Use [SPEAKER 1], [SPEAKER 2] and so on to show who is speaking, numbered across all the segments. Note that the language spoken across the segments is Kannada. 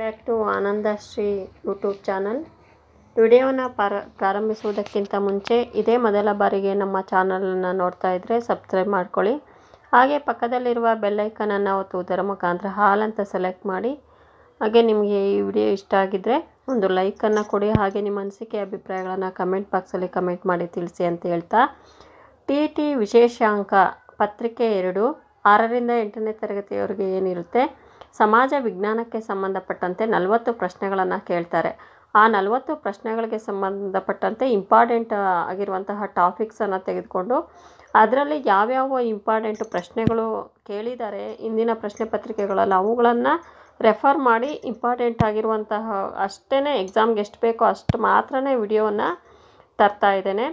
[SPEAKER 1] back to Ananda Shri YouTube channel ವಿಡಿಯೋನ ಪಾರ ಪ್ರಾರಂಭಿಸುವುದಕ್ಕಿಂತ ಮುಂಚೆ ಇದೇ ಮೊದಲ ಬಾರಿಗೆ ನಮ್ಮ ಚಾನಲನ್ನು ನೋಡ್ತಾ ಇದ್ರೆ ಸಬ್ಸ್ಕ್ರೈಬ್ ಮಾಡ್ಕೊಳ್ಳಿ ಹಾಗೆ ಪಕ್ಕದಲ್ಲಿರುವ ಬೆಲ್ಲೈಕನನ್ನು ಒತ್ತುವುದರ ಮುಖಾಂತರ ಹಾಲ್ ಅಂತ ಸೆಲೆಕ್ಟ್ ಮಾಡಿ ಹಾಗೆ ನಿಮಗೆ ಈ ವಿಡಿಯೋ ಇಷ್ಟ ಆಗಿದ್ದರೆ ಒಂದು ಲೈಕನ್ನು ಕೊಡಿ ಹಾಗೆ ನಿಮ್ಮ ಅನಿಸಿಕೆ ಅಭಿಪ್ರಾಯಗಳನ್ನು ಕಮೆಂಟ್ ಬಾಕ್ಸಲ್ಲಿ ಕಮೆಂಟ್ ಮಾಡಿ ತಿಳಿಸಿ ಅಂತ ಹೇಳ್ತಾ ಟಿ ಟಿ ವಿಶೇಷಾಂಕ ಪತ್ರಿಕೆ ಎರಡು ಆರರಿಂದ ಎಂಟನೇ ತರಗತಿಯವರೆಗೆ ಏನಿರುತ್ತೆ ಸಮಾಜ ವಿಜ್ಞಾನಕ್ಕೆ ಸಂಬಂಧಪಟ್ಟಂತೆ ನಲವತ್ತು ಪ್ರಶ್ನೆಗಳನ್ನು ಕೇಳ್ತಾರೆ ಆ ನಲವತ್ತು ಪ್ರಶ್ನೆಗಳಿಗೆ ಸಂಬಂಧಪಟ್ಟಂತೆ ಇಂಪಾರ್ಟೆಂಟ್ ಆಗಿರುವಂತಹ ಟಾಪಿಕ್ಸನ್ನು ತೆಗೆದುಕೊಂಡು ಅದರಲ್ಲಿ ಯಾವ್ಯಾವ ಇಂಪಾರ್ಟೆಂಟ್ ಪ್ರಶ್ನೆಗಳು ಕೇಳಿದ್ದಾರೆ ಇಂದಿನ ಪ್ರಶ್ನೆ ಪತ್ರಿಕೆಗಳಲ್ಲಿ ಅವುಗಳನ್ನು ರೆಫರ್ ಮಾಡಿ ಇಂಪಾರ್ಟೆಂಟ್ ಆಗಿರುವಂತಹ ಅಷ್ಟೇ ಎಕ್ಸಾಮ್ಗೆ ಎಷ್ಟು ಬೇಕೋ ಅಷ್ಟು ಮಾತ್ರ ವಿಡಿಯೋವನ್ನು ತರ್ತಾ ಇದ್ದೇನೆ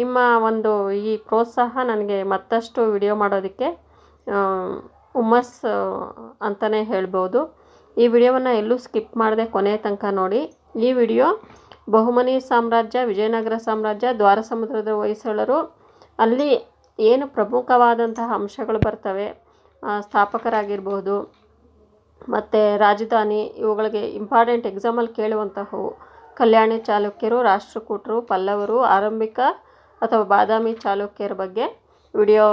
[SPEAKER 1] ನಿಮ್ಮ ಒಂದು ಈ ಪ್ರೋತ್ಸಾಹ ನನಗೆ ಮತ್ತಷ್ಟು ವಿಡಿಯೋ ಮಾಡೋದಕ್ಕೆ ಹುಮ್ಮಸ್ ಅಂತಲೇ ಹೇಳ್ಬೋದು ಈ ವಿಡಿಯೋವನ್ನು ಎಲ್ಲೂ ಸ್ಕಿಪ್ ಮಾಡದೆ ಕೊನೆಯ ತನಕ ನೋಡಿ ಈ ವಿಡಿಯೋ ಬಹುಮನಿ ಸಾಮ್ರಾಜ್ಯ ವಿಜಯನಗರ ಸಾಮ್ರಾಜ್ಯ ದ್ವಾರ ಸಮುದ್ರದ ಹೊಯ್ಸಳರು ಅಲ್ಲಿ ಏನು ಪ್ರಮುಖವಾದಂತಹ ಅಂಶಗಳು ಬರ್ತವೆ ಸ್ಥಾಪಕರಾಗಿರ್ಬೋದು ಮತ್ತು ರಾಜಧಾನಿ ಇವುಗಳಿಗೆ ಇಂಪಾರ್ಟೆಂಟ್ ಎಕ್ಸಾಮಲ್ಲಿ ಕೇಳುವಂತಹವು ಕಲ್ಯಾಣಿ ಚಾಲುಕ್ಯರು ರಾಷ್ಟ್ರಕೂಟರು ಪಲ್ಲವರು ಆರಂಭಿಕ ಅಥವಾ ಬಾದಾಮಿ ಚಾಲುಕ್ಯರ ಬಗ್ಗೆ ವಿಡಿಯೋ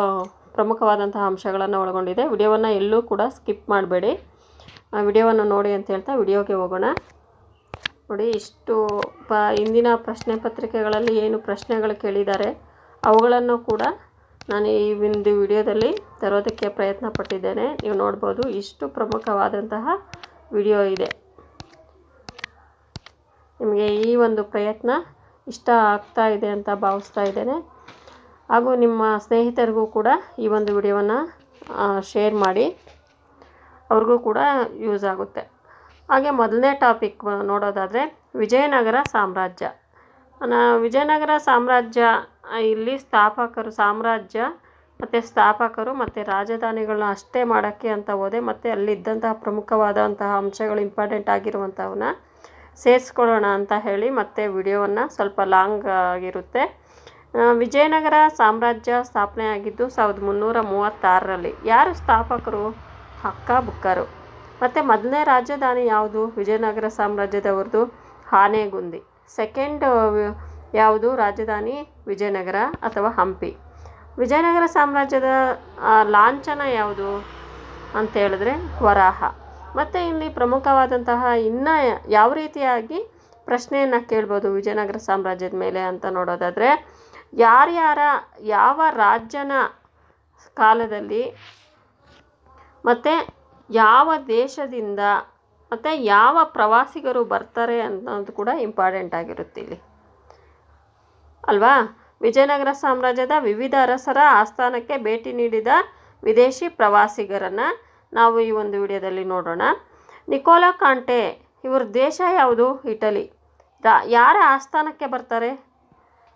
[SPEAKER 1] ಪ್ರಮುಖವಾದಂತಹ ಅಂಶಗಳನ್ನು ಒಳಗೊಂಡಿದೆ ವಿಡಿಯೋವನ್ನು ಎಲ್ಲೂ ಕೂಡ ಸ್ಕಿಪ್ ಮಾಡಬೇಡಿ ವಿಡಿಯೋವನ್ನು ನೋಡಿ ಅಂತ ಹೇಳ್ತಾ ವಿಡಿಯೋಗೆ ಹೋಗೋಣ ನೋಡಿ ಇಷ್ಟು ಪ ಇಂದಿನ ಪ್ರಶ್ನೆ ಪತ್ರಿಕೆಗಳಲ್ಲಿ ಏನು ಪ್ರಶ್ನೆಗಳು ಕೇಳಿದ್ದಾರೆ ಅವುಗಳನ್ನು ಕೂಡ ನಾನು ಈ ಒಂದು ವಿಡಿಯೋದಲ್ಲಿ ತರೋದಕ್ಕೆ ಪ್ರಯತ್ನ ಪಟ್ಟಿದ್ದೇನೆ ನೀವು ನೋಡ್ಬೋದು ಇಷ್ಟು ಪ್ರಮುಖವಾದಂತಹ ವಿಡಿಯೋ ಇದೆ ನಿಮಗೆ ಈ ಒಂದು ಪ್ರಯತ್ನ ಇಷ್ಟ ಆಗ್ತಾ ಇದೆ ಅಂತ ಭಾವಿಸ್ತಾ ಇದ್ದೇನೆ ಹಾಗೂ ನಿಮ್ಮ ಸ್ನೇಹಿತರಿಗೂ ಕೂಡ ಈ ಒಂದು ವಿಡಿಯೋವನ್ನು ಶೇರ್ ಮಾಡಿ ಅವ್ರಿಗೂ ಕೂಡ ಯೂಸ್ ಆಗುತ್ತೆ ಹಾಗೆ ಮೊದಲನೇ ಟಾಪಿಕ್ ನೋಡೋದಾದರೆ ವಿಜಯನಗರ ಸಾಮ್ರಾಜ್ಯ ವಿಜಯನಗರ ಸಾಮ್ರಾಜ್ಯ ಇಲ್ಲಿ ಸ್ಥಾಪಕರು ಸಾಮ್ರಾಜ್ಯ ಮತ್ತು ಸ್ಥಾಪಕರು ಮತ್ತು ರಾಜಧಾನಿಗಳನ್ನ ಅಷ್ಟೇ ಮಾಡೋಕ್ಕೆ ಅಂತ ಹೋದೆ ಮತ್ತು ಅಲ್ಲಿದ್ದಂತಹ ಪ್ರಮುಖವಾದಂತಹ ಅಂಶಗಳು ಇಂಪಾರ್ಟೆಂಟ್ ಆಗಿರುವಂಥವನ್ನ ಸೇರಿಸ್ಕೊಳ್ಳೋಣ ಅಂತ ಹೇಳಿ ಮತ್ತು ವಿಡಿಯೋವನ್ನು ಸ್ವಲ್ಪ ಲಾಂಗ್ ಆಗಿರುತ್ತೆ ವಿಜಯನಗರ ಸಾಮ್ರಾಜ್ಯ ಸ್ಥಾಪನೆಯಾಗಿದ್ದು ಸಾವಿರದ ಮುನ್ನೂರ ಮೂವತ್ತಾರರಲ್ಲಿ ಯಾರು ಸ್ಥಾಪಕರು ಅಕ್ಕ ಬುಕ್ಕರು ಮತ್ತು ಮೊದಲನೇ ರಾಜಧಾನಿ ಯಾವುದು ವಿಜಯನಗರ ಸಾಮ್ರಾಜ್ಯದವ್ರದ್ದು ಆನೆಗುಂದಿ ಸೆಕೆಂಡ್ ಯಾವುದು ರಾಜಧಾನಿ ವಿಜಯನಗರ ಅಥವಾ ಹಂಪಿ ವಿಜಯನಗರ ಸಾಮ್ರಾಜ್ಯದ ಲಾಂಛನ ಯಾವುದು ಅಂತ ಹೇಳಿದ್ರೆ ವರಾಹ ಮತ್ತು ಇಲ್ಲಿ ಪ್ರಮುಖವಾದಂತಹ ಇನ್ನೂ ಯಾವ ರೀತಿಯಾಗಿ ಪ್ರಶ್ನೆಯನ್ನು ಕೇಳ್ಬೋದು ವಿಜಯನಗರ ಸಾಮ್ರಾಜ್ಯದ ಮೇಲೆ ಅಂತ ನೋಡೋದಾದರೆ ಯಾರ್ಯಾರ ಯಾವ ರಾಜ್ಯನ ಕಾಲದಲ್ಲಿ ಮತ್ತು ಯಾವ ದೇಶದಿಂದ ಮತ್ತು ಯಾವ ಪ್ರವಾಸಿಗರು ಬರ್ತಾರೆ ಅನ್ನೋದು ಕೂಡ ಇಂಪಾರ್ಟೆಂಟ್ ಆಗಿರುತ್ತೆ ಇಲ್ಲಿ ಅಲ್ವಾ ವಿಜಯನಗರ ಸಾಮ್ರಾಜ್ಯದ ವಿವಿಧ ಅರಸರ ಆಸ್ಥಾನಕ್ಕೆ ಭೇಟಿ ನೀಡಿದ ವಿದೇಶಿ ಪ್ರವಾಸಿಗರನ್ನು ನಾವು ಈ ಒಂದು ವಿಡಿಯೋದಲ್ಲಿ ನೋಡೋಣ ನಿಕೋಲಾ ಕಾಂಟೆ ಇವ್ರ ದೇಶ ಯಾವುದು ಇಟಲಿ ರಾ ಯಾರ ಆಸ್ಥಾನಕ್ಕೆ ಬರ್ತಾರೆ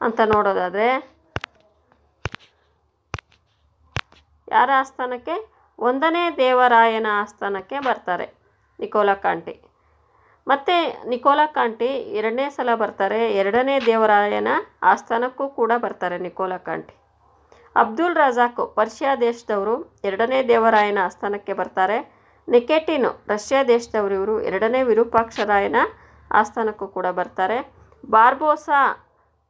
[SPEAKER 1] ಅಂತ ನೋಡೋದಾದರೆ ಯಾರ ಆಸ್ಥಾನಕ್ಕೆ ಒಂದನೇ ದೇವರಾಯನ ಆಸ್ಥಾನಕ್ಕೆ ಬರ್ತಾರೆ ನಿಕೋಲ ಕಾಂಟಿ ಮತ್ತು ನಿಕೋಲ ಕಾಂಟಿ ಎರಡನೇ ಸಲ ಬರ್ತಾರೆ ಎರಡನೇ ದೇವರಾಯನ ಆಸ್ಥಾನಕ್ಕೂ ಕೂಡ ಬರ್ತಾರೆ Nicolo Conti Abdul Razzaq Persia ದೇಶದವರು ಎರಡನೇ ದೇವರಾಯನ ಆಸ್ಥಾನಕ್ಕೆ ಬರ್ತಾರೆ ನಿಕೆಟಿನು ರಷ್ಯಾ ದೇಶದವರು ಇವರು ಎರಡನೇ ವಿರೂಪಾಕ್ಷರಾಯನ ಆಸ್ಥಾನಕ್ಕೂ ಕೂಡ ಬರ್ತಾರೆ ಬಾರ್ಬೋಸಾ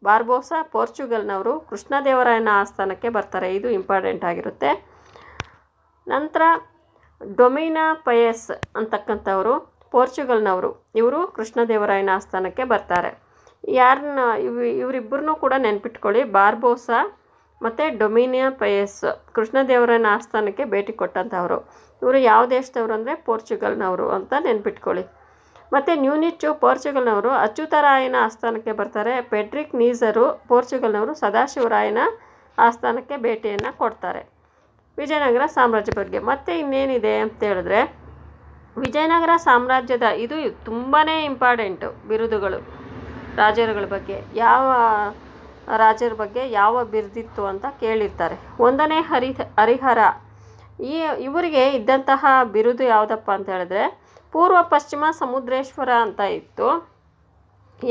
[SPEAKER 1] ಬಾರ್ಬೋಸಾ ಪೋರ್ಚುಗಲ್ನವರು ಕೃಷ್ಣದೇವರಾಯನ ಆಸ್ಥಾನಕ್ಕೆ ಬರ್ತಾರೆ ಇದು ಇಂಪಾರ್ಟೆಂಟ್ ಆಗಿರುತ್ತೆ ನಂತರ ಡೊಮಿನಾ ಪಯಸ್ ಅಂತಕ್ಕಂಥವರು ಪೋರ್ಚುಗಲ್ನವರು ಇವರು ಕೃಷ್ಣದೇವರಾಯನ ಆಸ್ಥಾನಕ್ಕೆ ಬರ್ತಾರೆ ಯಾರನ್ನ ಇವ್ ಇವರಿಬ್ಬರನ್ನೂ ಕೂಡ ನೆನ್ಪಿಟ್ಕೊಳ್ಳಿ ಬಾರ್ಬೋಸಾ ಮತ್ತು ಡೊಮಿನಿಯಾ ಪಯಸ್ ಕೃಷ್ಣದೇವರಾಯನ ಆಸ್ಥಾನಕ್ಕೆ ಭೇಟಿ ಕೊಟ್ಟಂಥವ್ರು ಇವರು ಯಾವ ದೇಶದವರು ಅಂದರೆ ಪೋರ್ಚುಗಲ್ನವರು ಅಂತ ನೆನ್ಪಿಟ್ಕೊಳ್ಳಿ ಮತ್ತು ನ್ಯೂನಿಚ್ಚು ಪೋರ್ಚುಗಲ್ನವರು ಅಚ್ಯುತರಾಯನ ಆಸ್ಥಾನಕ್ಕೆ ಬರ್ತಾರೆ ಪೆಡ್ರಿಕ್ ನೀಜರು ಪೋರ್ಚುಗಲ್ನವರು ಸದಾಶಿವರಾಯನ ಆಸ್ಥಾನಕ್ಕೆ ಭೇಟಿಯನ್ನು ಕೊಡ್ತಾರೆ ವಿಜಯನಗರ ಸಾಮ್ರಾಜ್ಯ ಬಗ್ಗೆ ಮತ್ತೆ ಇನ್ನೇನಿದೆ ಅಂತ ಹೇಳಿದ್ರೆ ವಿಜಯನಗರ ಸಾಮ್ರಾಜ್ಯದ ಇದು ತುಂಬಾ ಇಂಪಾರ್ಟೆಂಟು ಬಿರುದುಗಳು ರಾಜರುಗಳ ಬಗ್ಗೆ ಯಾವ ರಾಜರ ಬಗ್ಗೆ ಯಾವ ಬಿರುದಿತ್ತು ಅಂತ ಕೇಳಿರ್ತಾರೆ ಒಂದನೇ ಹರಿ ಹರಿಹರ ಈ ಇವರಿಗೆ ಇದ್ದಂತಹ ಬಿರುದು ಯಾವುದಪ್ಪ ಅಂತ ಹೇಳಿದ್ರೆ ಪೂರ್ವ ಪಶ್ಚಿಮ ಸಮುದ್ರೇಶ್ವರ ಅಂತ ಇತ್ತು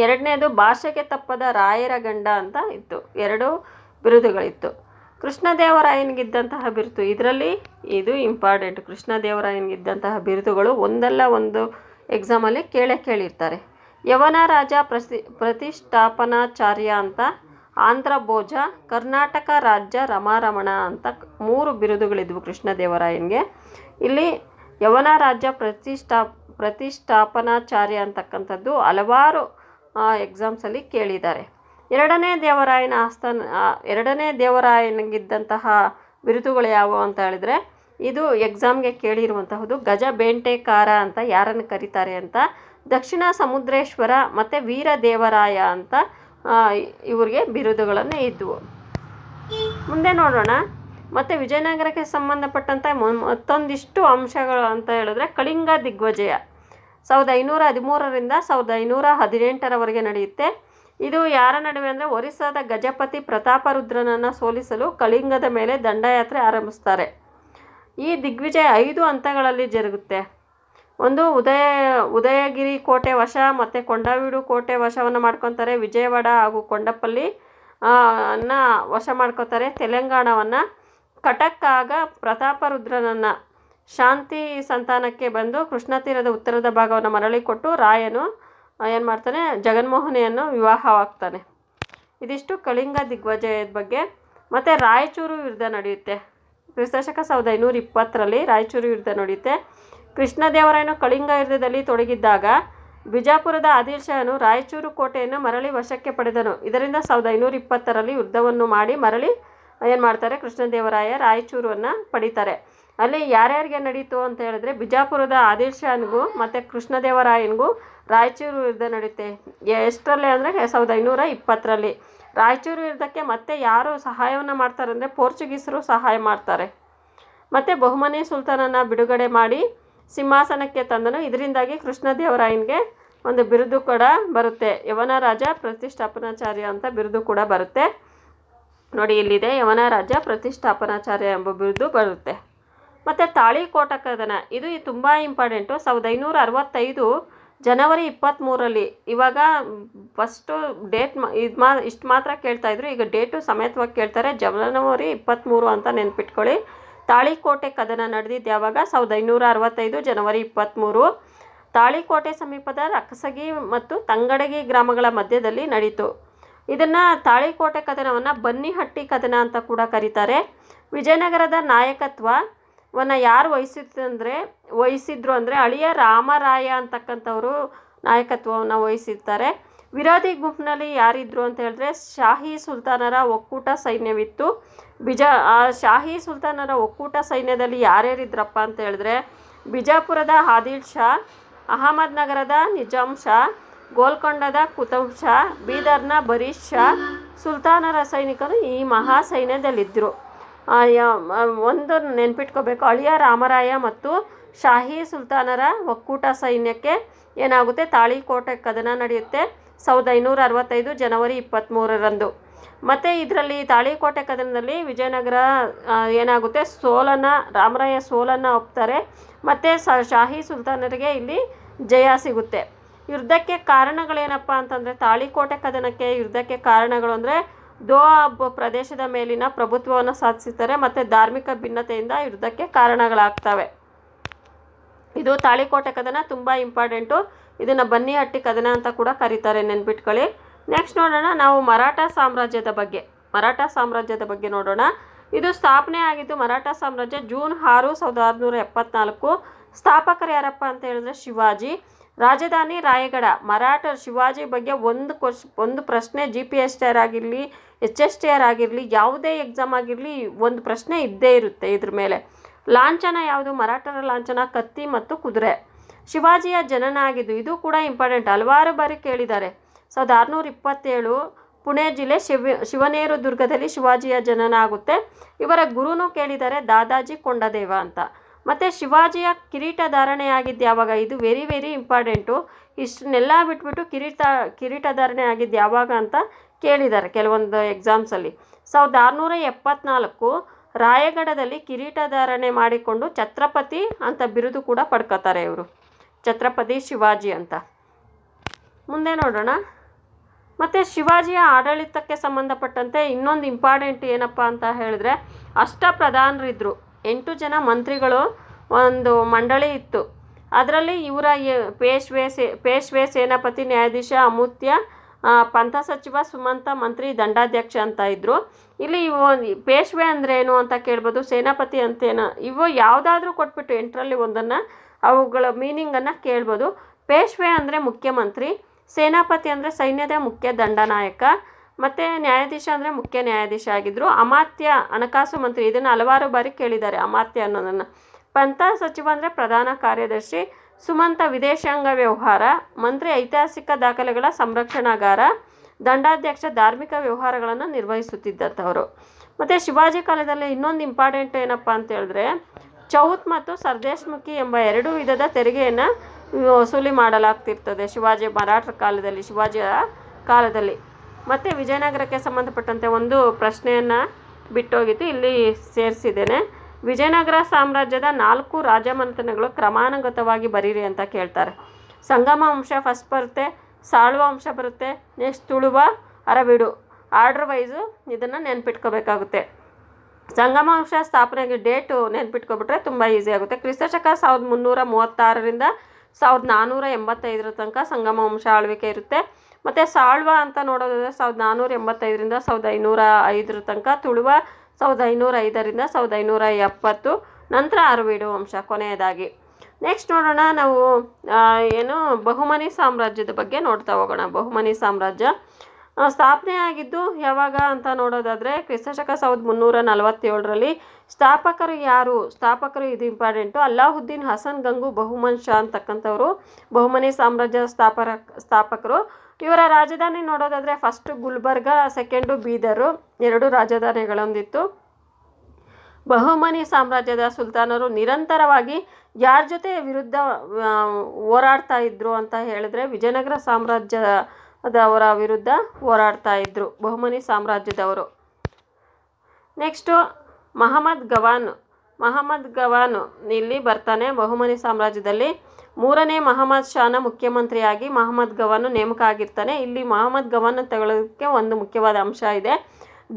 [SPEAKER 1] ಎರಡನೇದು ಭಾಷೆಗೆ ತಪ್ಪದ ರಾಯರ ಗಂಡ ಅಂತ ಇತ್ತು ಎರಡು ಬಿರುದುಗಳಿತ್ತು ಕೃಷ್ಣದೇವರಾಯನಿಗಿದ್ದಂತಹ ಬಿರುದು ಇದರಲ್ಲಿ ಇದು ಇಂಪಾರ್ಟೆಂಟ್ ಕೃಷ್ಣದೇವರಾಯನಿಗಿದ್ದಂತಹ ಬಿರುದುಗಳು ಒಂದಲ್ಲ ಒಂದು ಎಕ್ಸಾಮಲ್ಲಿ ಕೇಳೇ ಕೇಳಿರ್ತಾರೆ ಯವನ ರಾಜ ಪ್ರತಿ ಪ್ರತಿಷ್ಠಾಪನಾಚಾರ್ಯ ಅಂತ ಆಂಧ್ರ ಭೋಜ ಕರ್ನಾಟಕ ರಾಜ್ಯ ರಮಾರಮಣ ಅಂತ ಮೂರು ಬಿರುದುಗಳಿದ್ವು ಕೃಷ್ಣದೇವರಾಯನಿಗೆ ಇಲ್ಲಿ ಯವನ ರಾಜ್ಯ ಪ್ರತಿಷ್ಠಾ ಪ್ರತಿಷ್ಠಾಪನಾಚಾರ್ಯ ಅಂತಕ್ಕಂಥದ್ದು ಹಲವಾರು ಎಕ್ಸಾಮ್ಸಲ್ಲಿ ಕೇಳಿದ್ದಾರೆ ಎರಡನೇ ದೇವರಾಯನ ಆಸ್ಥಾನ ಎರಡನೇ ದೇವರಾಯನಗಿದ್ದಂತಹ ಬಿರುದುಗಳು ಯಾವುವು ಅಂತ ಹೇಳಿದರೆ ಇದು ಎಕ್ಸಾಮ್ಗೆ ಕೇಳಿರುವಂತಹದ್ದು ಗಜ ಬೇಂಟೆಕಾರ ಅಂತ ಯಾರನ್ನು ಕರೀತಾರೆ ಅಂತ ದಕ್ಷಿಣ ಸಮುದ್ರೇಶ್ವರ ಮತ್ತು ವೀರದೇವರಾಯ ಅಂತ ಇವರಿಗೆ ಬಿರುದುಗಳನ್ನು ಇದ್ದವು ಮುಂದೆ ನೋಡೋಣ ಮತ್ತು ವಿಜಯನಗರಕ್ಕೆ ಸಂಬಂಧಪಟ್ಟಂಥ ಮತ್ತೊಂದಿಷ್ಟು ಅಂಶಗಳು ಅಂತ ಹೇಳಿದ್ರೆ ಕಳಿಂಗ ದಿಗ್ವಿಜಯ ಸಾವಿರದ ಐನೂರ ಹದಿಮೂರರಿಂದ ಸಾವಿರದ ಐನೂರ ಹದಿನೆಂಟರವರೆಗೆ ನಡೆಯುತ್ತೆ ಇದು ಯಾರ ನಡುವೆ ಅಂದರೆ ಒರಿಸ್ಸಾದ ಗಜಪತಿ ಪ್ರತಾಪರುದ್ರನನ್ನು ಸೋಲಿಸಲು ಕಳಿಂಗದ ಮೇಲೆ ದಂಡಯಾತ್ರೆ ಆರಂಭಿಸ್ತಾರೆ ಈ ದಿಗ್ವಿಜಯ ಐದು ಹಂತಗಳಲ್ಲಿ ಜರುಗುತ್ತೆ ಒಂದು ಉದಯ ಉದಯಗಿರಿ ಕೋಟೆ ವಶ ಮತ್ತು ಕೊಂಡವೀಡು ಕೋಟೆ ವಶವನ್ನು ಮಾಡ್ಕೊತಾರೆ ವಿಜಯವಾಡ ಹಾಗೂ ಕೊಂಡಪ್ಪಲ್ಲಿ ಅನ್ನ ವಶ ಮಾಡ್ಕೋತಾರೆ ತೆಲಂಗಾಣವನ್ನು ಕಟಕ್ಕಾಗ ಪ್ರತಾಪರುದ್ರನನ್ನು ಶಾಂತಿ ಸಂತಾನಕ್ಕೆ ಬಂದು ಕೃಷ್ಣ ತೀರದ ಉತ್ತರದ ಭಾಗವನ್ನು ಮರಳಿ ಕೊಟ್ಟು ರಾಯನು ಏನು ಮಾಡ್ತಾನೆ ಜಗನ್ಮೋಹನಿಯನ್ನು ವಿವಾಹವಾಗ್ತಾನೆ ಇದಿಷ್ಟು ಕಳಿಂಗ ದಿಗ್ವಜಯದ ಬಗ್ಗೆ ಮತ್ತು ರಾಯಚೂರು ಯುದ್ಧ ನಡೆಯುತ್ತೆ ಕ್ರಿಸ್ತಶಕ ಸಾವಿರದ ಐನೂರ ಇಪ್ಪತ್ತರಲ್ಲಿ ರಾಯಚೂರು ಯುದ್ಧ ನಡೆಯುತ್ತೆ ಕೃಷ್ಣದೇವರಾಯನು ಕಳಿಂಗ ಯುದ್ಧದಲ್ಲಿ ತೊಡಗಿದ್ದಾಗ ಬಿಜಾಪುರದ ಆದಿಲ್ ಶಾಹನು ರಾಯಚೂರು ಕೋಟೆಯನ್ನು ಮರಳಿ ವಶಕ್ಕೆ ಪಡೆದನು ಇದರಿಂದ ಸಾವಿರದ ಐನೂರ ಇಪ್ಪತ್ತರಲ್ಲಿ ಯುದ್ಧವನ್ನು ಮಾಡಿ ಮರಳಿ ಏನು ಮಾಡ್ತಾರೆ ಕೃಷ್ಣದೇವರಾಯ ರಾಯಚೂರನ್ನು ಪಡಿತಾರೆ ಅಲ್ಲಿ ಯಾರ್ಯಾರಿಗೆ ನಡೀತು ಅಂತ ಹೇಳಿದ್ರೆ ಬಿಜಾಪುರದ ಆದಿಲ್ ಶಾನ್ಗೂ ಮತ್ತು ಕೃಷ್ಣದೇವರಾಯನಿಗೂ ರಾಯಚೂರು ಯುದ್ಧ ನಡೆಯುತ್ತೆ ಎಷ್ಟರಲ್ಲಿ ಅಂದರೆ ಸಾವಿರದ ಐನೂರ ಇಪ್ಪತ್ತರಲ್ಲಿ ರಾಯಚೂರು ಯುದ್ಧಕ್ಕೆ ಮತ್ತೆ ಯಾರು ಸಹಾಯವನ್ನು ಮಾಡ್ತಾರೆ ಅಂದರೆ ಪೋರ್ಚುಗೀಸರು ಸಹಾಯ ಮಾಡ್ತಾರೆ ಮತ್ತು ಬಹುಮನಿ ಸುಲ್ತಾನನ ಬಿಡುಗಡೆ ಮಾಡಿ ಸಿಂಹಾಸನಕ್ಕೆ ತಂದನು ಇದರಿಂದಾಗಿ ಕೃಷ್ಣದೇವರಾಯನಿಗೆ ಒಂದು ಬಿರುದು ಕೂಡ ಬರುತ್ತೆ ಯವನ ರಾಜ ಪ್ರತಿಷ್ಠಾಪನಾಚಾರ್ಯ ಅಂತ ಬಿರುದು ಕೂಡ ಬರುತ್ತೆ ನೋಡಿ ಇಲ್ಲಿದೆ ಯವನ ರಾಜ್ಯ ಪ್ರತಿಷ್ಠಾಪನಾಚಾರ್ಯ ಎಂಬ ಬಿರುದು ಬರುತ್ತೆ ಮತ್ತು ಕದನ ಇದು ತುಂಬ ಇಂಪಾರ್ಟೆಂಟು ಸಾವಿರದ ಐನೂರ ಅರವತ್ತೈದು ಜನವರಿ ಇಪ್ಪತ್ತ್ಮೂರಲ್ಲಿ ಇವಾಗ ಫಸ್ಟು ಡೇಟ್ ಇದು ಮಾ ಇಷ್ಟು ಮಾತ್ರ ಕೇಳ್ತಾಯಿದ್ರು ಈಗ ಡೇಟು ಸಮೇತವಾಗಿ ಕೇಳ್ತಾರೆ ಜನವರಿ ಇಪ್ಪತ್ತ್ಮೂರು ಅಂತ ನೆನ್ಪಿಟ್ಕೊಳ್ಳಿ ತಾಳಿಕೋಟೆ ಕದನ ನಡೆದಿದ್ದು ಯಾವಾಗ ಸಾವಿರದ ಐನೂರ ಅರವತ್ತೈದು ಜನವರಿ ಇಪ್ಪತ್ತ್ಮೂರು ತಾಳಿಕೋಟೆ ಸಮೀಪದ ರಕ್ಸಗಿ ಮತ್ತು ತಂಗಡಗಿ ಗ್ರಾಮಗಳ ಮಧ್ಯದಲ್ಲಿ ನಡೀತು ಇದನ್ನು ತಾಳಿಕೋಟೆ ಕದನವನ್ನು ಬನ್ನಿಹಟ್ಟಿ ಕದನ ಅಂತ ಕೂಡ ಕರೀತಾರೆ ವಿಜಯನಗರದ ನಾಯಕತ್ವವನ್ನು ಯಾರು ಅಂದ್ರೆ ವಹಿಸಿದ್ರು ಅಂದರೆ ಅಳಿಯ ರಾಮರಾಯ ಅಂತಕ್ಕಂಥವರು ನಾಯಕತ್ವವನ್ನು ವಹಿಸಿರ್ತಾರೆ ವಿರೋಧಿ ಗುಂಪಿನಲ್ಲಿ ಯಾರಿದ್ರು ಅಂತ ಹೇಳಿದ್ರೆ ಶಾಹಿ ಸುಲ್ತಾನರ ಒಕ್ಕೂಟ ಸೈನ್ಯವಿತ್ತು ಬಿಜ ಆ ಶಾಹಿ ಸುಲ್ತಾನರ ಒಕ್ಕೂಟ ಸೈನ್ಯದಲ್ಲಿ ಯಾರ್ಯಾರಿದ್ರಪ್ಪ ಅಂತ ಹೇಳಿದ್ರೆ ಬಿಜಾಪುರದ ಆದಿಲ್ ಶಾ ಅಹಮದ್ ನಗರದ ನಿಜಾಮ್ ಶಾ ಗೋಲ್ಕೊಂಡದ ಕುತುಬ್ ಶಾ ಬೀದರ್ನ ಬರೀದ್ ಶಾ ಸುಲ್ತಾನರ ಸೈನಿಕರು ಈ ಮಹಾ ಸೈನ್ಯದಲ್ಲಿದ್ದರು ಒಂದು ನೆನ್ಪಿಟ್ಕೋಬೇಕು ಅಳಿಯ ರಾಮರಾಯ ಮತ್ತು ಶಾಹಿ ಸುಲ್ತಾನರ ಒಕ್ಕೂಟ ಸೈನ್ಯಕ್ಕೆ ಏನಾಗುತ್ತೆ ತಾಳಿಕೋಟೆ ಕದನ ನಡೆಯುತ್ತೆ ಸಾವಿರದ ಐನೂರ ಅರವತ್ತೈದು ಜನವರಿ ಇಪ್ಪತ್ತ್ಮೂರರಂದು ಮತ್ತು ಇದರಲ್ಲಿ ತಾಳಿಕೋಟೆ ಕದನದಲ್ಲಿ ವಿಜಯನಗರ ಏನಾಗುತ್ತೆ ಸೋಲನ ರಾಮರಾಯ ಸೋಲನ್ನು ಒಪ್ತಾರೆ ಮತ್ತು ಶಾಹಿ ಸುಲ್ತಾನರಿಗೆ ಇಲ್ಲಿ ಜಯ ಸಿಗುತ್ತೆ ಯುದ್ಧಕ್ಕೆ ಕಾರಣಗಳೇನಪ್ಪ ಅಂತಂದರೆ ತಾಳಿಕೋಟೆ ಕದನಕ್ಕೆ ಯುದ್ಧಕ್ಕೆ ಕಾರಣಗಳು ಅಂದರೆ ದೋಹಾ ಪ್ರದೇಶದ ಮೇಲಿನ ಪ್ರಭುತ್ವವನ್ನು ಸಾಧಿಸುತ್ತಾರೆ ಮತ್ತು ಧಾರ್ಮಿಕ ಭಿನ್ನತೆಯಿಂದ ಯುದ್ಧಕ್ಕೆ ಕಾರಣಗಳಾಗ್ತವೆ ಇದು ತಾಳಿಕೋಟೆ ಕದನ ತುಂಬ ಇಂಪಾರ್ಟೆಂಟು ಇದನ್ನು ಬನ್ನಿಹಟ್ಟಿ ಕದನ ಅಂತ ಕೂಡ ಕರೀತಾರೆ ನೆನ್ಬಿಟ್ಕೊಳ್ಳಿ ನೆಕ್ಸ್ಟ್ ನೋಡೋಣ ನಾವು ಮರಾಠ ಸಾಮ್ರಾಜ್ಯದ ಬಗ್ಗೆ ಮರಾಠ ಸಾಮ್ರಾಜ್ಯದ ಬಗ್ಗೆ ನೋಡೋಣ ಇದು ಸ್ಥಾಪನೆ ಆಗಿದ್ದು ಮರಾಠ ಸಾಮ್ರಾಜ್ಯ ಜೂನ್ ಆರು ಸಾವಿರದ ಆರುನೂರ ಎಪ್ಪತ್ನಾಲ್ಕು ಸ್ಥಾಪಕರು ಯಾರಪ್ಪ ಅಂತ ಹೇಳಿದ್ರೆ ಶಿವಾಜಿ ರಾಜಧಾನಿ ರಾಯಗಡ ಮರಾಠರು ಶಿವಾಜಿ ಬಗ್ಗೆ ಒಂದು ಕ್ವಶ್ ಒಂದು ಪ್ರಶ್ನೆ G P S T R ಆಗಿರಲಿ ಎಚ್ ಎಸ್ ಟಿ ಆರ್ ಆಗಿರಲಿ ಯಾವುದೇ ಎಕ್ಸಾಮ್ ಆಗಿರಲಿ ಒಂದು ಪ್ರಶ್ನೆ ಇದ್ದೇ ಇರುತ್ತೆ ಇದ್ರ ಮೇಲೆ ಲಾಂಛನ ಯಾವುದು ಮರಾಠರ ಲಾಂಛನ ಕತ್ತಿ ಮತ್ತು ಕುದುರೆ ಶಿವಾಜಿಯ ಜನನ ಆಗಿದ್ದು ಇದು ಕೂಡ ಇಂಪಾರ್ಟೆಂಟ್ ಹಲವಾರು ಬಾರಿ ಕೇಳಿದ್ದಾರೆ ಸಾವಿರದ ಆರುನೂರ ಇಪ್ಪತ್ತೇಳು ಪುಣೆ ಜಿಲ್ಲೆ ಶಿವ ಶಿವನೇರು ದುರ್ಗದಲ್ಲಿ ಶಿವಾಜಿಯ ಜನನ ಆಗುತ್ತೆ ಇವರ ಗುರುನೂ ಕೇಳಿದ್ದಾರೆ ದಾದಾಜಿ ಕೊಂಡದೇವ ಅಂತ ಮತ್ತು ಶಿವಾಜಿಯ ಆಗಿದ್ದು ಯಾವಾಗ ಇದು ವೆರಿ ವೆರಿ ಇಂಪಾರ್ಟೆಂಟು ಇಷ್ಟನ್ನೆಲ್ಲ ಬಿಟ್ಬಿಟ್ಟು ಕಿರೀಟ ಧಾರಣೆ ಆಗಿದ್ದು ಯಾವಾಗ ಅಂತ ಕೇಳಿದ್ದಾರೆ ಕೆಲವೊಂದು ಎಕ್ಸಾಮ್ಸಲ್ಲಿ ಸಾವಿರದ ಆರುನೂರ ಎಪ್ಪತ್ನಾಲ್ಕು ರಾಯಗಢದಲ್ಲಿ ಕಿರೀಟಧಾರಣೆ ಮಾಡಿಕೊಂಡು ಛತ್ರಪತಿ ಅಂತ ಬಿರುದು ಕೂಡ ಪಡ್ಕೋತಾರೆ ಇವರು ಛತ್ರಪತಿ ಶಿವಾಜಿ ಅಂತ ಮುಂದೆ ನೋಡೋಣ ಮತ್ತು ಶಿವಾಜಿಯ ಆಡಳಿತಕ್ಕೆ ಸಂಬಂಧಪಟ್ಟಂತೆ ಇನ್ನೊಂದು ಇಂಪಾರ್ಟೆಂಟ್ ಏನಪ್ಪ ಅಂತ ಹೇಳಿದ್ರೆ ಅಷ್ಟ ಪ್ರಧಾನರಿದ್ದರು ಎಂಟು ಜನ ಮಂತ್ರಿಗಳು ಒಂದು ಮಂಡಳಿ ಇತ್ತು ಅದರಲ್ಲಿ ಇವರ ಪೇಶ್ವೆ ಸೇ ಪೇಶ್ವೆ ಸೇನಾಪತಿ ನ್ಯಾಯಾಧೀಶ ಅಮೂತ್ಯ ಪಂಥ ಸಚಿವ ಸುಮಂತ ಮಂತ್ರಿ ದಂಡಾಧ್ಯಕ್ಷ ಅಂತ ಇದ್ದರು ಇಲ್ಲಿ ಇವು ಪೇಶ್ವೆ ಏನು ಅಂತ ಕೇಳ್ಬೋದು ಸೇನಾಪತಿ ಅಂತೇನು ಇವು ಯಾವುದಾದ್ರೂ ಕೊಟ್ಬಿಟ್ಟು ಎಂಟರಲ್ಲಿ ಒಂದನ್ನು ಅವುಗಳ ಮೀನಿಂಗನ್ನು ಕೇಳ್ಬೋದು ಪೇಶ್ವೆ ಅಂದರೆ ಮುಖ್ಯಮಂತ್ರಿ ಸೇನಾಪತಿ ಅಂದರೆ ಸೈನ್ಯದ ಮುಖ್ಯ ದಂಡನಾಯಕ ಮತ್ತು ನ್ಯಾಯಾಧೀಶ ಅಂದರೆ ಮುಖ್ಯ ನ್ಯಾಯಾಧೀಶ ಆಗಿದ್ದರು ಅಮಾತ್ಯ ಹಣಕಾಸು ಮಂತ್ರಿ ಇದನ್ನು ಹಲವಾರು ಬಾರಿ ಕೇಳಿದ್ದಾರೆ ಅಮಾತ್ಯ ಅನ್ನೋದನ್ನು ಪಂಥ ಸಚಿವ ಅಂದರೆ ಪ್ರಧಾನ ಕಾರ್ಯದರ್ಶಿ ಸುಮಂತ ವಿದೇಶಾಂಗ ವ್ಯವಹಾರ ಮಂತ್ರಿ ಐತಿಹಾಸಿಕ ದಾಖಲೆಗಳ ಸಂರಕ್ಷಣಾಗಾರ ದಂಡಾಧ್ಯಕ್ಷ ಧಾರ್ಮಿಕ ವ್ಯವಹಾರಗಳನ್ನು ನಿರ್ವಹಿಸುತ್ತಿದ್ದಂಥವರು ಮತ್ತು ಶಿವಾಜಿ ಕಾಲದಲ್ಲಿ ಇನ್ನೊಂದು ಇಂಪಾರ್ಟೆಂಟ್ ಏನಪ್ಪ ಅಂತ ಹೇಳಿದ್ರೆ ಚೌತ್ ಮತ್ತು ಸರ್ದೇಶ್ಮುಖಿ ಎಂಬ ಎರಡು ವಿಧದ ತೆರಿಗೆಯನ್ನು ವಸೂಲಿ ಮಾಡಲಾಗ್ತಿರ್ತದೆ ಶಿವಾಜಿ ಮರಾಠರ ಕಾಲದಲ್ಲಿ ಶಿವಾಜಿಯ ಕಾಲದಲ್ಲಿ ಮತ್ತು ವಿಜಯನಗರಕ್ಕೆ ಸಂಬಂಧಪಟ್ಟಂತೆ ಒಂದು ಪ್ರಶ್ನೆಯನ್ನು ಬಿಟ್ಟೋಗಿತ್ತು ಇಲ್ಲಿ ಸೇರಿಸಿದ್ದೇನೆ ವಿಜಯನಗರ ಸಾಮ್ರಾಜ್ಯದ ನಾಲ್ಕು ರಾಜಮನೆತನಗಳು ಕ್ರಮಾನುಗತವಾಗಿ ಬರೀರಿ ಅಂತ ಕೇಳ್ತಾರೆ ಸಂಗಮ ವಂಶ ಫಸ್ಟ್ ಬರುತ್ತೆ ಸಾಳುವ ವಂಶ ಬರುತ್ತೆ next Tuluva Aravidu order wise ಇದನ್ನು ನೆನ್ಪಿಟ್ಕೋಬೇಕಾಗುತ್ತೆ ಸಂಗಮ ವಂಶ ಸ್ಥಾಪನೆಗೆ ಡೇಟು ನೆನ್ಪಿಟ್ಕೊಬಿಟ್ರೆ ತುಂಬ ಈಸಿ ಆಗುತ್ತೆ ಕ್ರಿಸ್ತಶಕ ಸಾವಿರದ ಮುನ್ನೂರ ಮೂವತ್ತಾರರಿಂದ ಸಾವಿರದ ನಾನ್ನೂರ ಎಂಬತ್ತೈದರ ತನಕ ಸಂಗಮ ವಂಶ ಆಳ್ವಿಕೆ ಇರುತ್ತೆ ಮತ್ತು ಸಾಳ್ವ ಅಂತ ನೋಡೋದಾದರೆ ಸಾವಿರದ ನಾನ್ನೂರ ಎಂಬತ್ತೈದರಿಂದ ಸಾವಿರದ ಐನೂರ ಐದರ ತನಕ ತುಳುವ ಸಾವಿರದ ಐನೂರ ಐದರಿಂದ ಸಾವಿರದ ಐನೂರ ಎಪ್ಪತ್ತು ನಂತರ ಅರವಿಡು ವಂಶ ಕೊನೆಯದಾಗಿ ನೆಕ್ಸ್ಟ್ ನೋಡೋಣ ನಾವು ಏನು ಬಹುಮನಿ ಸಾಮ್ರಾಜ್ಯದ ಬಗ್ಗೆ ನೋಡ್ತಾ ಹೋಗೋಣ ಬಹುಮನಿ ಸಾಮ್ರಾಜ್ಯ ಸ್ಥಾಪನೆ ಆಗಿದ್ದು ಯಾವಾಗ ಅಂತ ನೋಡೋದಾದರೆ ಕ್ರಿಸ್ತಶಕ ಸಾವಿರದ ಮುನ್ನೂರ ನಲವತ್ತೇಳರಲ್ಲಿ ಸ್ಥಾಪಕರು ಯಾರು ಸ್ಥಾಪಕರು ಇದು ಇಂಪಾರ್ಟೆಂಟು ಅಲ್ಲಾಹುದ್ದೀನ್ ಹಸನ್ ಗಂಗು ಬಹುಮನ್ ಶಾ ಅಂತಕ್ಕಂಥವ್ರು ಬಹುಮನಿ ಸಾಮ್ರಾಜ್ಯ ಸ್ಥಾಪರ ಸ್ಥಾಪಕರು ಇವರ ರಾಜಧಾನಿ ನೋಡೋದಾದರೆ ಫಸ್ಟು ಗುಲ್ಬರ್ಗ ಸೆಕೆಂಡು ಬೀದರು ಎರಡು ರಾಜಧಾನಿಗಳೊಂದಿತ್ತು ಬಹುಮನಿ ಸಾಮ್ರಾಜ್ಯದ ಸುಲ್ತಾನರು ನಿರಂತರವಾಗಿ ಯಾರ ಜೊತೆ ವಿರುದ್ಧ ಹೋರಾಡ್ತಾ ಇದ್ರು ಅಂತ ಹೇಳಿದ್ರೆ ವಿಜಯನಗರ ಸಾಮ್ರಾಜ್ಯದವರ ವಿರುದ್ಧ ಹೋರಾಡ್ತಾ ಇದ್ರು ಬಹುಮನಿ ಸಾಮ್ರಾಜ್ಯದವರು ನೆಕ್ಸ್ಟು ಮಹಮ್ಮದ್ ಗವಾನ್ ಮಹಮ್ಮದ್ ಗವಾನ್ ಇಲ್ಲಿ ಬರ್ತಾನೆ ಬಹುಮನಿ ಸಾಮ್ರಾಜ್ಯದಲ್ಲಿ ಮೂರನೇ ಮಹಮ್ಮದ್ ಶಾನ ಮುಖ್ಯಮಂತ್ರಿಯಾಗಿ ಮಹಮ್ಮದ್ ಗವಾನ್ ನೇಮಕ ಆಗಿರ್ತಾನೆ ಇಲ್ಲಿ ಮಹಮ್ಮದ್ ಗವಾನ್ ತಗೊಳ್ಳೋದಕ್ಕೆ ಒಂದು ಮುಖ್ಯವಾದ ಅಂಶ ಇದೆ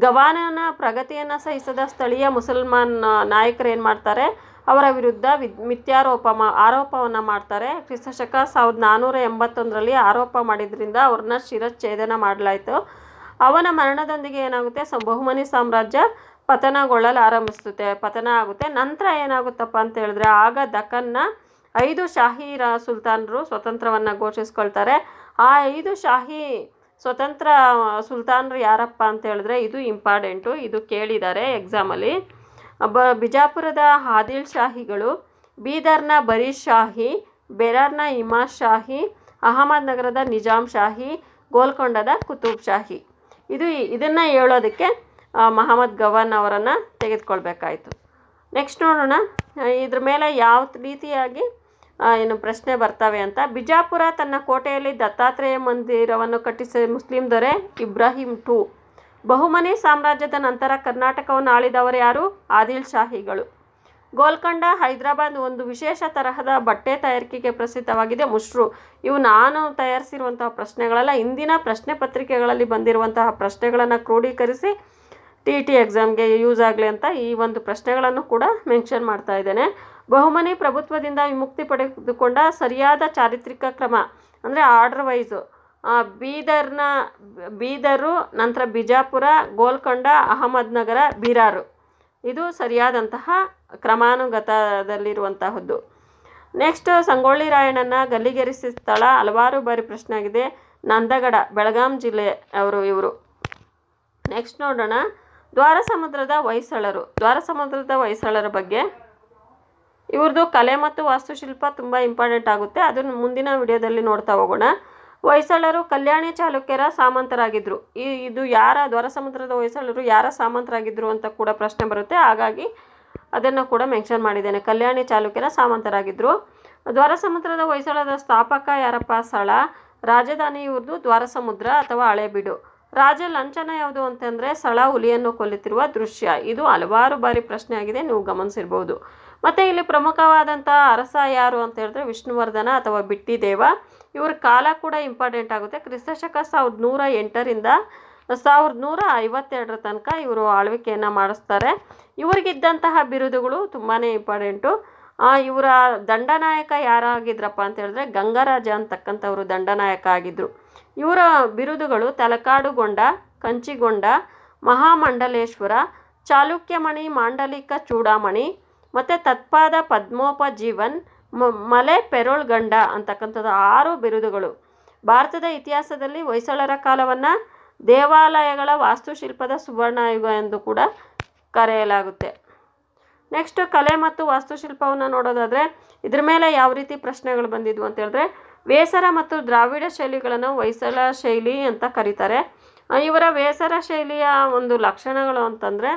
[SPEAKER 1] ಗವಾನನ ಪ್ರಗತಿಯನ್ನು ಸಹಿಸದ ಸ್ಥಳೀಯ ಮುಸಲ್ಮಾನ್ ನಾಯಕರು ಏನು ಮಾಡ್ತಾರೆ ಅವರ ವಿರುದ್ಧ ವಿದ್ ಮಿಥ್ಯಾರೋಪ ಮಾ ಆರೋಪವನ್ನು ಮಾಡ್ತಾರೆ ಕ್ರಿಸ್ತಶಕ ಸಾವಿರದ ನಾನ್ನೂರ ಎಂಬತ್ತೊಂದರಲ್ಲಿ ಆರೋಪ ಮಾಡಿದ್ರಿಂದ ಅವ್ರನ್ನ ಶಿರಚ್ಛೇದನ ಮಾಡಲಾಯಿತು ಅವನ ಮರಣದೊಂದಿಗೆ ಏನಾಗುತ್ತೆ ಸ ಬಹುಮನಿ ಸಾಮ್ರಾಜ್ಯ ಪತನಗೊಳ್ಳಲು ಆರಂಭಿಸುತ್ತೆ ಪತನ ಆಗುತ್ತೆ ನಂತರ ಏನಾಗುತ್ತಪ್ಪ ಅಂತ ಹೇಳಿದ್ರೆ ಆಗ ದಕ್ಕನ್ನ ಐದು ಶಾಹಿ ಸುಲ್ತಾನರು ಸ್ವತಂತ್ರವನ್ನು ಘೋಷಿಸ್ಕೊಳ್ತಾರೆ ಆ ಐದು ಶಾಹಿ ಸ್ವತಂತ್ರ ಸುಲ್ತಾನರು ಯಾರಪ್ಪ ಅಂತ ಹೇಳಿದ್ರೆ ಇದು ಇಂಪಾರ್ಟೆಂಟು ಇದು ಕೇಳಿದ್ದಾರೆ ಎಕ್ಸಾಮಲ್ಲಿ ಬ ಬಿಜಾಪುರದ ಆದಿಲ್ ಶಾಹಿಗಳು ಬೀದರ್ನ ಬರೀಶ್ ಶಾಹಿ ಬೆರಾರ್ನ ಇಮಾಜ್ ಶಾಹಿ ಅಹಮದ್ ನಗರದ ನಿಜಾಮ್ ಶಾಹಿ ಗೋಲ್ಕೊಂಡದ ಕುತುಬ್ ಶಾಹಿ ಇದು ಇದನ್ನು ಹೇಳೋದಕ್ಕೆ ಮಹಮ್ಮದ್ ಗವನ್ ಅವರನ್ನು ತೆಗೆದುಕೊಳ್ಬೇಕಾಯಿತು ನೆಕ್ಸ್ಟ್ ನೋಡೋಣ ಇದ್ರ ಮೇಲೆ ಯಾವ ರೀತಿಯಾಗಿ ಏನು ಪ್ರಶ್ನೆ ಬರ್ತವೆ ಅಂತ ಬಿಜಾಪುರ ತನ್ನ ಕೋಟೆಯಲ್ಲಿ ದತ್ತಾತ್ರೇಯ ಮಂದಿರವನ್ನು ಕಟ್ಟಿಸಿದ ಮುಸ್ಲಿಂ ದೊರೆ ಇಬ್ರಾಹಿಂ ಟು ಬಹುಮನಿ ಸಾಮ್ರಾಜ್ಯದ ನಂತರ ಕರ್ನಾಟಕವನ್ನು ಆಳಿದವರು ಯಾರು ಆದಿಲ್ ಶಾಹಿಗಳು ಗೋಲ್ಕಂಡ ಹೈದರಾಬಾದ್ ಒಂದು ವಿಶೇಷ ತರಹದ ಬಟ್ಟೆ ತಯಾರಿಕೆಗೆ ಪ್ರಸಿದ್ಧವಾಗಿದೆ ಮುಷ್ರು ಇವು ನಾನು ತಯಾರಿಸಿರುವಂತಹ ಪ್ರಶ್ನೆಗಳೆಲ್ಲ ಇಂದಿನ ಪ್ರಶ್ನೆ ಪತ್ರಿಕೆಗಳಲ್ಲಿ ಬಂದಿರುವಂತಹ ಪ್ರಶ್ನೆಗಳನ್ನು ಕ್ರೋಢೀಕರಿಸಿ ಟಿ ಟಿ ಎಕ್ಸಾಮ್ಗೆ ಯೂಸ್ ಆಗಲಿ ಅಂತ ಈ ಒಂದು ಪ್ರಶ್ನೆಗಳನ್ನು ಕೂಡ ಮೆನ್ಷನ್ ಮಾಡ್ತಾ ಇದ್ದೇನೆ ಬಹುಮನಿ ಪ್ರಭುತ್ವದಿಂದ ವಿಮುಕ್ತಿ ಪಡೆದುಕೊಂಡ ಸರಿಯಾದ ಚಾರಿತ್ರಿಕ ಕ್ರಮ ಅಂದರೆ ಆರ್ಡರ್ ವೈಸು ಬೀದರ್ನ ಬೀದರು ನಂತರ ಬಿಜಾಪುರ ಗೋಲ್ಕೊಂಡ ಅಹಮದ್ನಗರ ಬಿರಾರು ಇದು ಸರಿಯಾದಂತಹ ಕ್ರಮಾನುಗತದಲ್ಲಿರುವಂತಹದ್ದು ನೆಕ್ಸ್ಟ್ ಸಂಗೊಳ್ಳಿ ರಾಯಣ್ಣನ ಗಲ್ಲಿಗೇರಿಸಿದ ಸ್ಥಳ ಹಲವಾರು ಬಾರಿ ಪ್ರಶ್ನೆ ಆಗಿದೆ ನಂದಗಡ ಬೆಳಗಾಂ ಜಿಲ್ಲೆ ಅವರು ಇವರು ನೆಕ್ಸ್ಟ್ ನೋಡೋಣ ದ್ವಾರಸಮುದ್ರದ ಹೊಯ್ಸಳರು ದ್ವಾರಸಮುದ್ರದ ಹೊಯ್ಸಳರ ಬಗ್ಗೆ ಇವ್ರದ್ದು ಕಲೆ ಮತ್ತು ವಾಸ್ತುಶಿಲ್ಪ ತುಂಬ ಇಂಪಾರ್ಟೆಂಟ್ ಆಗುತ್ತೆ ಅದನ್ನು ಮುಂದಿನ ವಿಡಿಯೋದಲ್ಲಿ ನೋಡ್ತಾ ಹೋಗೋಣ ಹೊಯ್ಸಳರು ಕಲ್ಯಾಣಿ ಚಾಲುಕ್ಯರ ಸಾಮಂತರಾಗಿದ್ದರು ಈ ಇದು ಯಾರ ದ್ವಾರಸಮುದ್ರದ ಹೊಯ್ಸಳರು ಯಾರ ಸಾಮಂತರಾಗಿದ್ದರು ಅಂತ ಕೂಡ ಪ್ರಶ್ನೆ ಬರುತ್ತೆ ಹಾಗಾಗಿ ಅದನ್ನು ಕೂಡ ಮೆನ್ಷನ್ ಮಾಡಿದ್ದೇನೆ ಕಲ್ಯಾಣಿ ಚಾಲುಕ್ಯರ ಸಾಮಂತರಾಗಿದ್ದರು ದ್ವಾರಸಮುದ್ರದ ಹೊಯ್ಸಳದ ಸ್ಥಾಪಕ ಯಾರಪ್ಪ ಸ್ಥಳ ರಾಜಧಾನಿ ಇವ್ರದ್ದು ದ್ವಾರಸಮುದ್ರ ಅಥವಾ ಹಳೆಬೀಡು ರಾಜ ಲಂಚನ ಯಾವುದು ಅಂತಂದರೆ ಸಳ ಹುಲಿಯನ್ನು ಕೊಲ್ಲುತ್ತಿರುವ ದೃಶ್ಯ ಇದು ಹಲವಾರು ಬಾರಿ ಪ್ರಶ್ನೆ ಆಗಿದೆ ನೀವು ಗಮನಿಸಿರ್ಬೋದು ಮತ್ತು ಇಲ್ಲಿ ಪ್ರಮುಖವಾದಂಥ ಅರಸ ಯಾರು ಅಂತ ಹೇಳಿದ್ರೆ ವಿಷ್ಣುವರ್ಧನ ಅಥವಾ ಬಿಟ್ಟಿದೇವ ಇವ್ರ ಕಾಲ ಕೂಡ ಇಂಪಾರ್ಟೆಂಟ್ ಆಗುತ್ತೆ ಕ್ರಿಸ್ತಶಕ ಸಾವಿರದ ನೂರ ಎಂಟರಿಂದ ಸಾವಿರದ ನೂರ ಐವತ್ತೆರಡರ ತನಕ ಇವರು ಆಳ್ವಿಕೆಯನ್ನು ಮಾಡಿಸ್ತಾರೆ ಇವರಿಗಿದ್ದಂತಹ ಬಿರುದುಗಳು ತುಂಬಾ ಇಂಪಾರ್ಟೆಂಟು ಇವರ ದಂಡನಾಯಕ ಯಾರಾಗಿದ್ರಪ್ಪ ಅಂತ ಹೇಳಿದ್ರೆ ಗಂಗರಾಜ ಅಂತಕ್ಕಂಥವ್ರು ದಂಡನಾಯಕ ಆಗಿದ್ದರು ಇವರ ಬಿರುದುಗಳು ತಲಕಾಡುಗೊಂಡ ಕಂಚಿಗೊಂಡ ಮಹಾಮಂಡಲೇಶ್ವರ ಚಾಲುಕ್ಯಮಣಿ ಮಾಂಡಲಿಕ ಚೂಡಾಮಣಿ ಮತ್ತು ತತ್ಪಾದ ಪದ್ಮೋಪಜೀವನ್ ಮಲೆ ಗಂಡ ಅಂತಕ್ಕಂಥದ್ದು ಆರು ಬಿರುದುಗಳು ಭಾರತದ ಇತಿಹಾಸದಲ್ಲಿ ಹೊಯ್ಸಳರ ಕಾಲವನ್ನು ದೇವಾಲಯಗಳ ವಾಸ್ತುಶಿಲ್ಪದ ಸುವರ್ಣಯುಗ ಎಂದು ಕೂಡ ಕರೆಯಲಾಗುತ್ತೆ ನೆಕ್ಸ್ಟ್ ಕಲೆ ಮತ್ತು ವಾಸ್ತುಶಿಲ್ಪವನ್ನು ನೋಡೋದಾದರೆ ಇದ್ರ ಮೇಲೆ ಯಾವ ರೀತಿ ಪ್ರಶ್ನೆಗಳು ಬಂದಿದ್ವು ಅಂತ ಹೇಳಿದ್ರೆ ವೇಸರ ಮತ್ತು ದ್ರಾವಿಡ ಶೈಲಿಗಳನ್ನು ಹೊಯ್ಸಳ ಶೈಲಿ ಅಂತ ಕರೀತಾರೆ ಇವರ ವೇಸರ ಶೈಲಿಯ ಒಂದು ಲಕ್ಷಣಗಳು ಅಂತಂದರೆ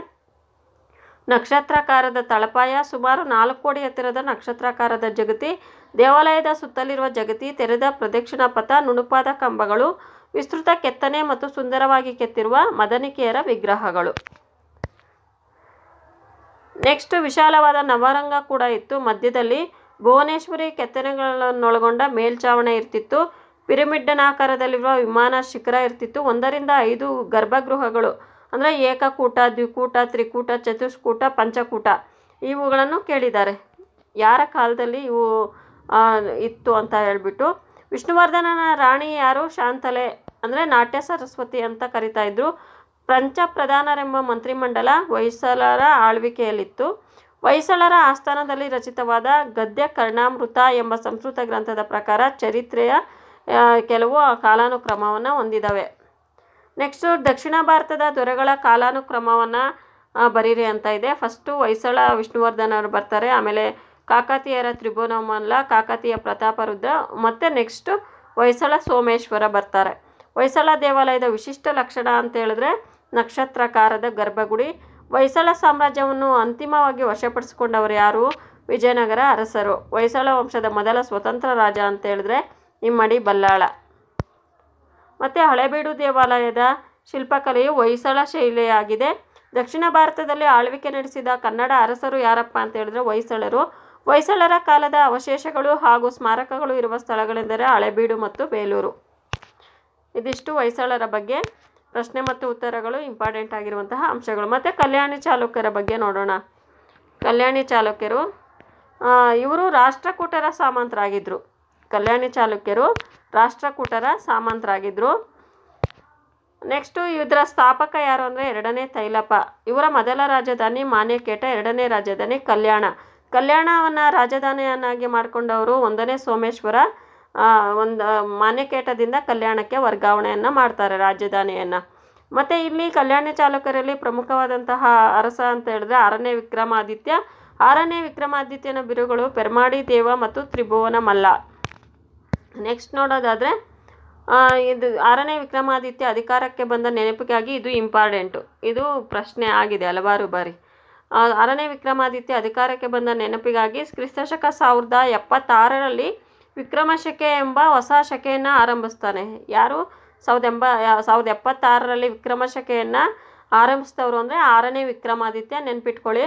[SPEAKER 1] ನಕ್ಷತ್ರಾಕಾರದ ತಳಪಾಯ ಸುಮಾರು ನಾಲ್ಕು ಕೋಡಿ ಎತ್ತರದ ನಕ್ಷತ್ರಾಕಾರದ ಜಗತಿ ದೇವಾಲಯದ ಸುತ್ತಲಿರುವ ಜಗತಿ ತೆರೆದ ಪ್ರದಕ್ಷಿಣಾ ಪಥ ನುಣುಪಾದ ಕಂಬಗಳು ವಿಸ್ತೃತ ಕೆತ್ತನೆ ಮತ್ತು ಸುಂದರವಾಗಿ ಕೆತ್ತಿರುವ ಮದನಿಕೆಯರ ವಿಗ್ರಹಗಳು ನೆಕ್ಸ್ಟ್ ವಿಶಾಲವಾದ ನವರಂಗ ಕೂಡ ಇತ್ತು ಮಧ್ಯದಲ್ಲಿ ಭುವನೇಶ್ವರಿ ಕೆತ್ತನೆಗಳನ್ನೊಳಗೊಂಡ ಮೇಲ್ಛಾವಣಿ ಇರ್ತಿತ್ತು ಆಕಾರದಲ್ಲಿರುವ ವಿಮಾನ ಶಿಖರ ಇರ್ತಿತ್ತು ಒಂದರಿಂದ ಐದು ಗರ್ಭಗೃಹಗಳು ಅಂದರೆ ಏಕಕೂಟ ದ್ವಿಕೂಟ ತ್ರಿಕೂಟ ಚತುಷ್ಕೂಟ ಪಂಚಕೂಟ ಇವುಗಳನ್ನು ಕೇಳಿದ್ದಾರೆ ಯಾರ ಕಾಲದಲ್ಲಿ ಇವು ಇತ್ತು ಅಂತ ಹೇಳಿಬಿಟ್ಟು ವಿಷ್ಣುವರ್ಧನನ ರಾಣಿ ಯಾರು ಶಾಂತಲೆ ಅಂದರೆ ನಾಟ್ಯ ಸರಸ್ವತಿ ಅಂತ ಕರಿತಾ ಇದ್ರು ಪಂಚ ಪ್ರಧಾನರೆಂಬ ಮಂತ್ರಿಮಂಡಲ ಹೊಯ್ಸಲರ ಆಳ್ವಿಕೆಯಲ್ಲಿತ್ತು ಹೊಯ್ಸಳರ ಆಸ್ಥಾನದಲ್ಲಿ ರಚಿತವಾದ ಗದ್ಯ ಕರ್ಣಾಮೃತ ಎಂಬ ಸಂಸ್ಕೃತ ಗ್ರಂಥದ ಪ್ರಕಾರ ಚರಿತ್ರೆಯ ಕೆಲವು ಕಾಲಾನುಕ್ರಮವನ್ನು ಹೊಂದಿದ್ದಾವೆ ನೆಕ್ಸ್ಟು ದಕ್ಷಿಣ ಭಾರತದ ದೊರೆಗಳ ಕಾಲಾನುಕ್ರಮವನ್ನು ಬರೀರಿ ಅಂತ ಇದೆ ಫಸ್ಟು ಹೊಯ್ಸಳ ವಿಷ್ಣುವರ್ಧನ್ ಅವರು ಬರ್ತಾರೆ ಆಮೇಲೆ ಕಾಕತೀಯರ ತ್ರಿಭುವನಮಲ್ಲ ಕಾಕತಿಯ ಕಾಕತೀಯ ಪ್ರತಾಪರುದ್ರ ಮತ್ತು ನೆಕ್ಸ್ಟು ಹೊಯ್ಸಳ ಸೋಮೇಶ್ವರ ಬರ್ತಾರೆ ಹೊಯ್ಸಳ ದೇವಾಲಯದ ವಿಶಿಷ್ಟ ಲಕ್ಷಣ ಅಂತ ಹೇಳಿದ್ರೆ ನಕ್ಷತ್ರಕಾರದ ಗರ್ಭಗುಡಿ ಹೊಯ್ಸಳ ಸಾಮ್ರಾಜ್ಯವನ್ನು ಅಂತಿಮವಾಗಿ ವಶಪಡಿಸಿಕೊಂಡವರು ಯಾರು ವಿಜಯನಗರ ಅರಸರು ಹೊಯ್ಸಳ ವಂಶದ ಮೊದಲ ಸ್ವತಂತ್ರ ರಾಜ ಅಂತ ಹೇಳಿದ್ರೆ ಇಮ್ಮಡಿ ಬಲ್ಲಾಳ ಮತ್ತು ಹಳೆಬೀಡು ದೇವಾಲಯದ ಶಿಲ್ಪಕಲೆಯು ಹೊಯ್ಸಳ ಶೈಲಿಯಾಗಿದೆ ದಕ್ಷಿಣ ಭಾರತದಲ್ಲಿ ಆಳ್ವಿಕೆ ನಡೆಸಿದ ಕನ್ನಡ ಅರಸರು ಯಾರಪ್ಪ ಅಂತ ಹೇಳಿದ್ರೆ ಹೊಯ್ಸಳರು ಹೊಯ್ಸಳರ ಕಾಲದ ಅವಶೇಷಗಳು ಹಾಗೂ ಸ್ಮಾರಕಗಳು ಇರುವ ಸ್ಥಳಗಳೆಂದರೆ ಹಳೆಬೀಡು ಮತ್ತು ಬೇಲೂರು ಇದಿಷ್ಟು ಹೊಯ್ಸಳರ ಬಗ್ಗೆ ಪ್ರಶ್ನೆ ಮತ್ತು ಉತ್ತರಗಳು ಇಂಪಾರ್ಟೆಂಟ್ ಆಗಿರುವಂತಹ ಅಂಶಗಳು ಮತ್ತು ಕಲ್ಯಾಣಿ ಚಾಲುಕ್ಯರ ಬಗ್ಗೆ ನೋಡೋಣ ಕಲ್ಯಾಣಿ ಚಾಲುಕ್ಯರು ಇವರು ರಾಷ್ಟ್ರಕೂಟರ ಸಾಮಂತರಾಗಿದ್ದರು ಕಲ್ಯಾಣಿ ಚಾಲುಕ್ಯರು ರಾಷ್ಟ್ರಕೂಟರ ಸಾಮಂತರಾಗಿದ್ದರು ನೆಕ್ಸ್ಟು ಇದರ ಸ್ಥಾಪಕ ಯಾರು ಅಂದರೆ ಎರಡನೇ ತೈಲಪ್ಪ ಇವರ ಮೊದಲ ರಾಜಧಾನಿ ಮಾನ್ಯಕೇಟ ಎರಡನೇ ರಾಜಧಾನಿ ಕಲ್ಯಾಣ ಕಲ್ಯಾಣವನ್ನು ರಾಜಧಾನಿಯನ್ನಾಗಿ ಮಾಡಿಕೊಂಡವರು ಒಂದನೇ ಸೋಮೇಶ್ವರ ಒಂದು ಮಾನ್ಯಕೇಟದಿಂದ ಕಲ್ಯಾಣಕ್ಕೆ ವರ್ಗಾವಣೆಯನ್ನು ಮಾಡ್ತಾರೆ ರಾಜಧಾನಿಯನ್ನು ಮತ್ತು ಇಲ್ಲಿ ಕಲ್ಯಾಣ ಚಾಲಕರಲ್ಲಿ ಪ್ರಮುಖವಾದಂತಹ ಅರಸ ಅಂತ ಹೇಳಿದ್ರೆ ಆರನೇ ವಿಕ್ರಮಾದಿತ್ಯ ಆರನೇ ವಿಕ್ರಮಾದಿತ್ಯನ ಬಿರುಗಳು ಪೆರ್ಮಾಡಿ ದೇವ ಮತ್ತು ತ್ರಿಭುವನ ಮಲ್ಲ ನೆಕ್ಸ್ಟ್ ನೋಡೋದಾದರೆ ಇದು ಆರನೇ ವಿಕ್ರಮಾದಿತ್ಯ ಅಧಿಕಾರಕ್ಕೆ ಬಂದ ನೆನಪಿಗಾಗಿ ಇದು ಇಂಪಾರ್ಟೆಂಟು ಇದು ಪ್ರಶ್ನೆ ಆಗಿದೆ ಹಲವಾರು ಬಾರಿ ಆರನೇ ವಿಕ್ರಮಾದಿತ್ಯ ಅಧಿಕಾರಕ್ಕೆ ಬಂದ ನೆನಪಿಗಾಗಿ ಕ್ರಿಸ್ತಶಕ ಸಾವಿರದ ಎಪ್ಪತ್ತಾರರಲ್ಲಿ ವಿಕ್ರಮಶಕೆ ಎಂಬ ಹೊಸ ಶಕೆಯನ್ನು ಆರಂಭಿಸ್ತಾನೆ ಯಾರು ಸಾವಿರದ ಎಂಬ ಸಾವಿರದ ಎಪ್ಪತ್ತಾರರಲ್ಲಿ ವಿಕ್ರಮಶಕೆಯನ್ನು ಆರಂಭಿಸಿದವರು ಅಂದರೆ ಆರನೇ ವಿಕ್ರಮಾದಿತ್ಯ ನೆನ್ಪಿಟ್ಕೊಳ್ಳಿ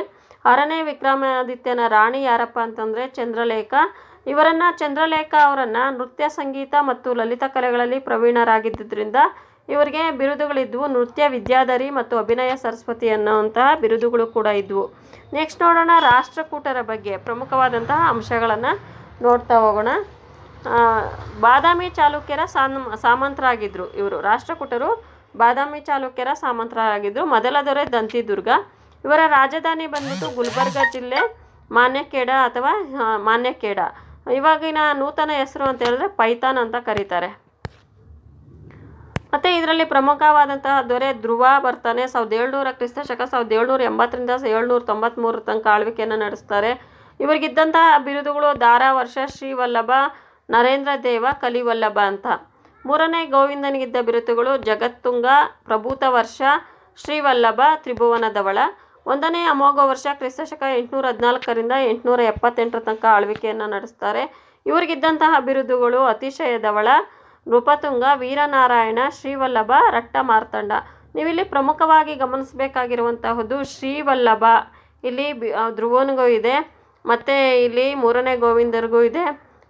[SPEAKER 1] ಆರನೇ ವಿಕ್ರಮಾದಿತ್ಯನ ರಾಣಿ ಯಾರಪ್ಪ ಅಂತಂದರೆ ಚಂದ್ರಲೇಖ ಇವರನ್ನು ಚಂದ್ರಲೇಖ ಅವರನ್ನು ನೃತ್ಯ ಸಂಗೀತ ಮತ್ತು ಲಲಿತ ಕಲೆಗಳಲ್ಲಿ ಪ್ರವೀಣರಾಗಿದ್ದರಿಂದ ಇವರಿಗೆ ಬಿರುದುಗಳಿದ್ವು ನೃತ್ಯ ವಿದ್ಯಾಧರಿ ಮತ್ತು ಅಭಿನಯ ಸರಸ್ವತಿ ಅನ್ನುವಂತಹ ಬಿರುದುಗಳು ಕೂಡ ಇದ್ದವು ನೆಕ್ಸ್ಟ್ ನೋಡೋಣ ರಾಷ್ಟ್ರಕೂಟರ ಬಗ್ಗೆ ಪ್ರಮುಖವಾದಂತಹ ಅಂಶಗಳನ್ನು ನೋಡ್ತಾ ಹೋಗೋಣ ಬಾದಾಮಿ ಚಾಲುಕ್ಯರ ಸಾನ್ ಸಾಮಂತರಾಗಿದ್ದರು ಇವರು ರಾಷ್ಟ್ರಕೂಟರು ಬಾದಾಮಿ ಚಾಲುಕ್ಯರ ಸಾಮಂತರಾಗಿದ್ದರು ಮೊದಲ ದೊರೆ ದಂತಿದುರ್ಗ ಇವರ ರಾಜಧಾನಿ ಬಂದ್ಬಿಟ್ಟು ಗುಲ್ಬರ್ಗ ಜಿಲ್ಲೆ ಮಾನ್ಯಕೇಡ ಅಥವಾ ಮಾನ್ಯಕೇಡ ಇವಾಗಿನ ನೂತನ ಹೆಸರು ಅಂತ ಹೇಳಿದ್ರೆ ಪೈಥಾನ್ ಅಂತ ಕರೀತಾರೆ ಮತ್ತು ಇದರಲ್ಲಿ ಪ್ರಮುಖವಾದಂತಹ ದೊರೆ ಧ್ರುವ ಬರ್ತಾನೆ ಸಾವಿರದ ಏಳ್ನೂರ ಕ್ರಿಸ್ತ ಶಕ ಸಾವಿರದ ಏಳ್ನೂರ ಎಂಬತ್ತರಿಂದ ಏಳ್ನೂರ ತೊಂಬತ್ತ್ಮೂರ ತನಕ ಆಳ್ವಿಕೆಯನ್ನು ನಡೆಸ್ತಾರೆ ಇವರಿಗಿದ್ದಂತಹ ಬಿರುದುಗಳು ದಾರಾ ವರ್ಷ ಶ್ರೀವಲ್ಲಭ ನರೇಂದ್ರ ದೇವ ಕಲಿವಲ್ಲಭ ಅಂತ ಮೂರನೇ ಗೋವಿಂದನಿಗಿದ್ದ ಬಿರುದುಗಳು ಜಗತ್ತುಂಗ ಪ್ರಭೂತ ವರ್ಷ ಶ್ರೀವಲ್ಲಭ ತ್ರಿಭುವನದವಳ ಒಂದನೇ ಅಮೋಘ ವರ್ಷ ಕ್ರಿಸ್ತಶಕ ಎಂಟುನೂರ ಹದಿನಾಲ್ಕರಿಂದ ಎಂಟುನೂರ ಎಪ್ಪತ್ತೆಂಟರ ತನಕ ಆಳ್ವಿಕೆಯನ್ನು ನಡೆಸ್ತಾರೆ ಇವರಿಗಿದ್ದಂತಹ ಬಿರುದುಗಳು ಅತಿಶಯದವಳ ನೃಪತುಂಗ ವೀರನಾರಾಯಣ ಶ್ರೀವಲ್ಲಭ ರಟ್ಟ ಮಾರ್ತಂಡ ನೀವಿಲ್ಲಿ ಪ್ರಮುಖವಾಗಿ ಗಮನಿಸಬೇಕಾಗಿರುವಂತಹದ್ದು ಶ್ರೀವಲ್ಲಭ ಇಲ್ಲಿ ಧ್ರುವನಿಗೂ ಇದೆ ಮತ್ತು ಇಲ್ಲಿ ಮೂರನೇ ಗೋವಿಂದರಿಗೂ ಇದೆ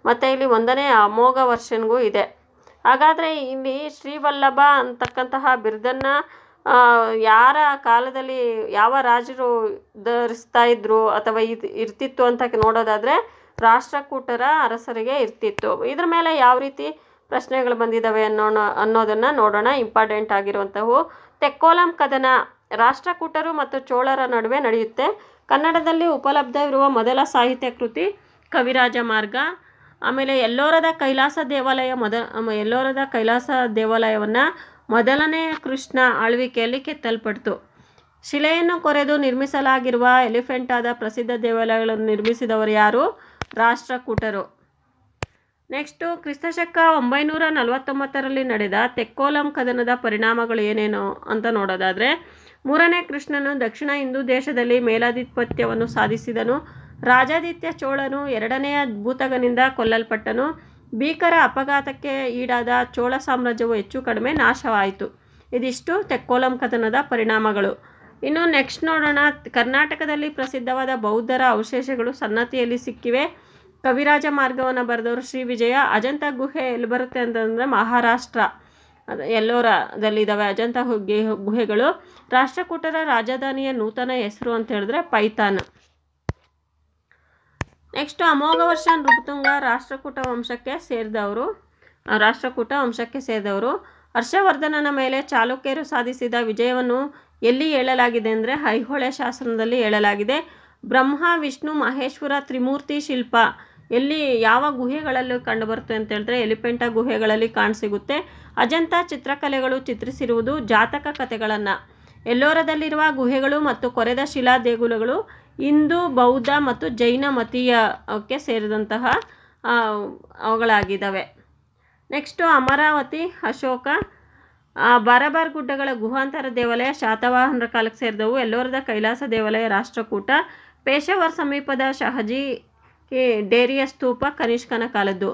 [SPEAKER 1] ಮತ್ತು ಇಲ್ಲಿ ಒಂದನೇ ಅಮೋಘ ವರ್ಷನ್ಗೂ ಇದೆ ಹಾಗಾದರೆ ಇಲ್ಲಿ ಶ್ರೀವಲ್ಲಭ ಅಂತಕ್ಕಂತಹ ಬಿರುದನ್ನು ಯಾರ ಕಾಲದಲ್ಲಿ ಯಾವ ರಾಜರು ಧರಿಸ್ತಾ ಇದ್ದರು ಅಥವಾ ಇರ್ತಿತ್ತು ಅಂತ ನೋಡೋದಾದರೆ ರಾಷ್ಟ್ರಕೂಟರ ಅರಸರಿಗೆ ಇರ್ತಿತ್ತು ಇದ್ರ ಮೇಲೆ ಯಾವ ರೀತಿ ಪ್ರಶ್ನೆಗಳು ಬಂದಿದ್ದಾವೆ ಅನ್ನೋಣ ಅನ್ನೋದನ್ನು ನೋಡೋಣ ಇಂಪಾರ್ಟೆಂಟ್ ಆಗಿರುವಂಥವು ತೆಕ್ಕೋಲಂ ಕದನ ರಾಷ್ಟ್ರಕೂಟರು ಮತ್ತು ಚೋಳರ ನಡುವೆ ನಡೆಯುತ್ತೆ ಕನ್ನಡದಲ್ಲಿ ಉಪಲಬ್ಧವಿರುವ ಮೊದಲ ಸಾಹಿತ್ಯ ಕೃತಿ ಕವಿರಾಜ ಮಾರ್ಗ ಆಮೇಲೆ ಎಲ್ಲೋರದ ಕೈಲಾಸ ದೇವಾಲಯ ಮೊದ ಎಲ್ಲೋರದ ಕೈಲಾಸ ದೇವಾಲಯವನ್ನು ಮೊದಲನೇ ಕೃಷ್ಣ ಆಳ್ವಿಕೆಯಲ್ಲಿ ಕೆತ್ತಲ್ಪಡ್ತು ಶಿಲೆಯನ್ನು ಕೊರೆದು ನಿರ್ಮಿಸಲಾಗಿರುವ ಎಲಿಫೆಂಟಾದ ಪ್ರಸಿದ್ಧ ದೇವಾಲಯಗಳನ್ನು ನಿರ್ಮಿಸಿದವರು ಯಾರು ರಾಷ್ಟ್ರಕೂಟರು ನೆಕ್ಸ್ಟು ಕ್ರಿಸ್ತಶಕ ಒಂಬೈನೂರ ನಲವತ್ತೊಂಬತ್ತರಲ್ಲಿ ನಡೆದ ತೆಕ್ಕೋಲಂ ಕದನದ ಪರಿಣಾಮಗಳು ಏನೇನು ಅಂತ ನೋಡೋದಾದರೆ ಮೂರನೇ ಕೃಷ್ಣನು ದಕ್ಷಿಣ ಹಿಂದೂ ದೇಶದಲ್ಲಿ ಮೇಲಾಧಿಪತ್ಯವನ್ನು ಸಾಧಿಸಿದನು ರಾಜಾದಿತ್ಯ ಚೋಳನು ಎರಡನೆಯ ಭೂತಗನಿಂದ ಕೊಲ್ಲಲ್ಪಟ್ಟನು ಭೀಕರ ಅಪಘಾತಕ್ಕೆ ಈಡಾದ ಚೋಳ ಸಾಮ್ರಾಜ್ಯವು ಹೆಚ್ಚು ಕಡಿಮೆ ನಾಶವಾಯಿತು ಇದಿಷ್ಟು ತೆಕ್ಕೋಲಂ ಕಥನದ ಪರಿಣಾಮಗಳು ಇನ್ನು ನೆಕ್ಸ್ಟ್ ನೋಡೋಣ ಕರ್ನಾಟಕದಲ್ಲಿ ಪ್ರಸಿದ್ಧವಾದ ಬೌದ್ಧರ ಅವಶೇಷಗಳು ಸನ್ನತಿಯಲ್ಲಿ ಸಿಕ್ಕಿವೆ ಕವಿರಾಜ ಮಾರ್ಗವನ್ನು ಬರೆದವರು ಶ್ರೀ ವಿಜಯ ಅಜಂತ ಗುಹೆ ಎಲ್ಲಿ ಬರುತ್ತೆ ಅಂತಂದರೆ ಮಹಾರಾಷ್ಟ್ರ ಎಲ್ಲೋರಾದಲ್ಲಿದ್ದಾವೆ ಅಜಂತ ಹುಗ್ಗಿ ಗುಹೆಗಳು ರಾಷ್ಟ್ರಕೂಟರ ರಾಜಧಾನಿಯ ನೂತನ ಹೆಸರು ಅಂತ ಹೇಳಿದ್ರೆ ಪೈತಾನ್ ನೆಕ್ಸ್ಟ್ ವರ್ಷ ನೃಪತುಂಗ ರಾಷ್ಟ್ರಕೂಟ ವಂಶಕ್ಕೆ ಸೇರಿದವರು ರಾಷ್ಟ್ರಕೂಟ ವಂಶಕ್ಕೆ ಸೇರಿದವರು ಹರ್ಷವರ್ಧನನ ಮೇಲೆ ಚಾಲುಕ್ಯರು ಸಾಧಿಸಿದ ವಿಜಯವನ್ನು ಎಲ್ಲಿ ಹೇಳಲಾಗಿದೆ ಅಂದ್ರೆ ಐಹೊಳೆ ಶಾಸನದಲ್ಲಿ ಹೇಳಲಾಗಿದೆ ಬ್ರಹ್ಮ ವಿಷ್ಣು ಮಹೇಶ್ವರ ತ್ರಿಮೂರ್ತಿ ಶಿಲ್ಪ ಎಲ್ಲಿ ಯಾವ ಗುಹೆಗಳಲ್ಲೂ ಕಂಡುಬರುತ್ತೆ ಅಂತ ಹೇಳಿದ್ರೆ ಎಲಿಪೆಂಟ ಗುಹೆಗಳಲ್ಲಿ ಕಾಣಸಿಗುತ್ತೆ ಅಜಂತ ಚಿತ್ರಕಲೆಗಳು ಚಿತ್ರಿಸಿರುವುದು ಜಾತಕ ಕಥೆಗಳನ್ನು ಎಲ್ಲೋರದಲ್ಲಿರುವ ಗುಹೆಗಳು ಮತ್ತು ಕೊರೆದ ಶಿಲಾ ದೇಗುಲಗಳು ಹಿಂದೂ ಬೌದ್ಧ ಮತ್ತು ಜೈನ ಮತೀಯಕ್ಕೆ ಸೇರಿದಂತಹ ಅವುಗಳಾಗಿದ್ದಾವೆ ನೆಕ್ಸ್ಟು ಅಮರಾವತಿ ಅಶೋಕ ಬರಬಾರ್ ಗುಡ್ಡಗಳ ಗುಹಾಂತರ ದೇವಾಲಯ ಶಾತವಾಹನರ ಕಾಲಕ್ಕೆ ಸೇರಿದವು ಎಲ್ಲೋರದ ಕೈಲಾಸ ದೇವಾಲಯ ರಾಷ್ಟ್ರಕೂಟ ಪೇಶವರ್ ಸಮೀಪದ ಶಹಜಿ ಕೆ ಡೇರಿಯ ಸ್ತೂಪ ಕನಿಷ್ಕನ ಕಾಲದ್ದು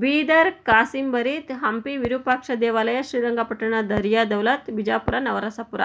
[SPEAKER 1] ಬೀದರ್ ಕಾಸಿಂಬರಿ ಹಂಪಿ ವಿರೂಪಾಕ್ಷ ದೇವಾಲಯ ಶ್ರೀರಂಗಪಟ್ಟಣ ದರಿಯಾ ದೌಲತ್ ಬಿಜಾಪುರ ನವರಸಪುರ